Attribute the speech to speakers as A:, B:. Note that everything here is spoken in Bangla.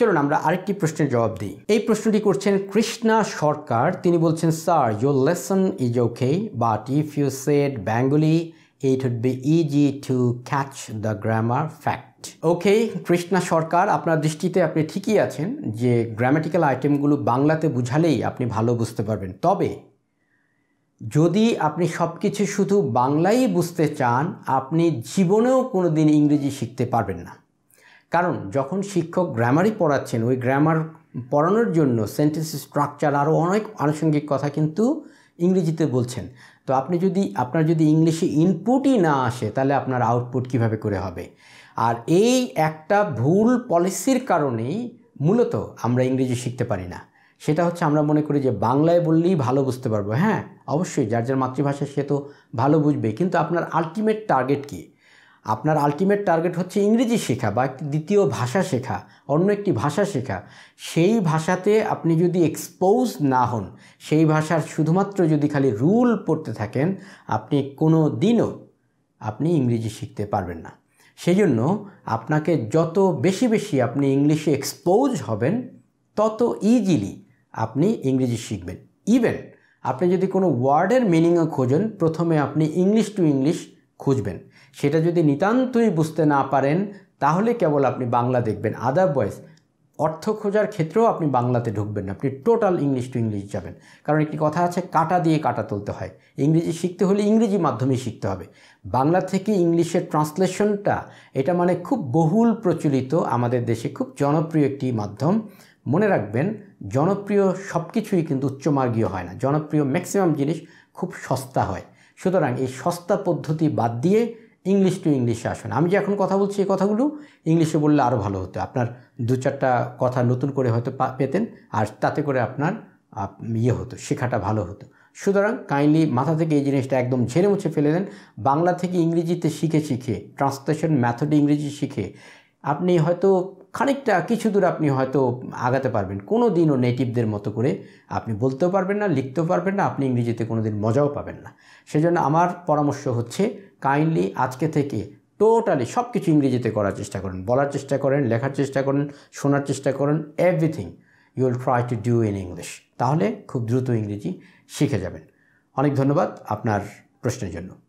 A: চলুন আমরা আরেকটি প্রশ্নের জবাব দিই এই প্রশ্নটি করছেন কৃষ্ণা সরকার তিনি বলছেন sir your lesson is okay but if you said Bengali it would be easy to catch the grammar fact okay Krishna Sarkar আপনার দৃষ্টিতে আপনি ঠিকই আছেন যে গ্রামাটিক্যাল আইটেমগুলো বাংলাতে বুঝালেই আপনি ভালো বুঝতে পারবেন তবে যদি আপনি সব কিছু শুধু বাংলাই বুঝতে চান আপনি জীবনেও কোনো দিন ইংরেজি শিখতে পারবেন না কারণ যখন শিক্ষক গ্রামারই পড়াচ্ছেন ওই গ্রামার পড়ানোর জন্য সেন্টেন্স স্ট্রাকচার আরও অনেক আনুষঙ্গিক কথা কিন্তু ইংরেজিতে বলছেন তো আপনি যদি আপনার যদি ইংলিশে ইনপুটই না আসে তাহলে আপনার আউটপুট কিভাবে করে হবে আর এই একটা ভুল পলিসির কারণেই মূলত আমরা ইংরেজি শিখতে পারি না সেটা হচ্ছে আমরা মনে করি যে বাংলায় বললেই ভালো বুঝতে পারবো হ্যাঁ অবশ্যই যার যার মাতৃভাষা সে তো ভালো বুঝবে কিন্তু আপনার আলটিমেট টার্গেট কী আপনার আলটিমেট টার্গেট হচ্ছে ইংরেজি শেখা বা দ্বিতীয় ভাষা শেখা অন্য একটি ভাষা শেখা সেই ভাষাতে আপনি যদি এক্সপোজ না হন সেই ভাষার শুধুমাত্র যদি খালি রুল পড়তে থাকেন আপনি কোনো দিনও আপনি ইংরেজি শিখতে পারবেন না সেই জন্য আপনাকে যত বেশি বেশি আপনি ইংলিশে এক্সপোজ হবেন তত ইজিলি আপনি ইংরেজি শিখবেন ইভেন আপনি যদি কোনো ওয়ার্ডের মিনিংও খোঁজেন প্রথমে আপনি ইংলিশ টু ইংলিশ খুঁজবেন সেটা যদি নিতান্তই বুঝতে না পারেন তাহলে কেবল আপনি বাংলা দেখবেন আদারওয়াইজ অর্থ খোঁজার ক্ষেত্রেও আপনি বাংলাতে ঢুকবেন না আপনি টোটাল ইংলিশ টু ইংলিশ যাবেন কারণ একটি কথা আছে কাটা দিয়ে কাটা তুলতে হয় ইংরেজি শিখতে হলে ইংরেজি মাধ্যমে শিখতে হবে বাংলা থেকে ইংলিশের ট্রান্সলেশনটা এটা মানে খুব বহুল প্রচলিত আমাদের দেশে খুব জনপ্রিয় একটি মাধ্যম মনে রাখবেন জনপ্রিয় সব কিছুই কিন্তু উচ্চমার্গীয় হয় না জনপ্রিয় ম্যাক্সিমাম জিনিস খুব সস্তা হয় সুতরাং এই সস্তা পদ্ধতি বাদ দিয়ে ইংলিশ টু ইংলিশে আসুন আমি যে এখন কথা বলছি এই কথাগুলো ইংলিশে বললে আরও ভালো হতো আপনার দু চারটা কথা নতুন করে হয়তো পেতেন আর তাতে করে আপনার ইয়ে হতো শেখাটা ভালো হতো সুতরাং কাইন্ডলি মাথা থেকে এই জিনিসটা একদম ঝেড়ে মুছে ফেলে দেন বাংলা থেকে ইংরেজিতে শিখে শিখে ট্রান্সলেশন ম্যাথড ইংরেজি শিখে আপনি হয়তো খানিকটা কিছু দূর আপনি হয়তো আগাতে পারবেন কোনো দিনও নেটিভদের মতো করে আপনি বলতেও পারবেন না লিখতেও পারবেন না আপনি ইংরেজিতে কোনো দিন মজাও পাবেন না সেজন্য আমার পরামর্শ হচ্ছে কাইন্ডলি আজকে থেকে টোটালি সব কিছু ইংরেজিতে করার চেষ্টা করেন বলার চেষ্টা করেন লেখার চেষ্টা করেন শোনার চেষ্টা করেন everything you will try to do in English তাহলে খুব দ্রুত ইংরেজি শিখে যাবেন অনেক ধন্যবাদ আপনার প্রশ্নের জন্য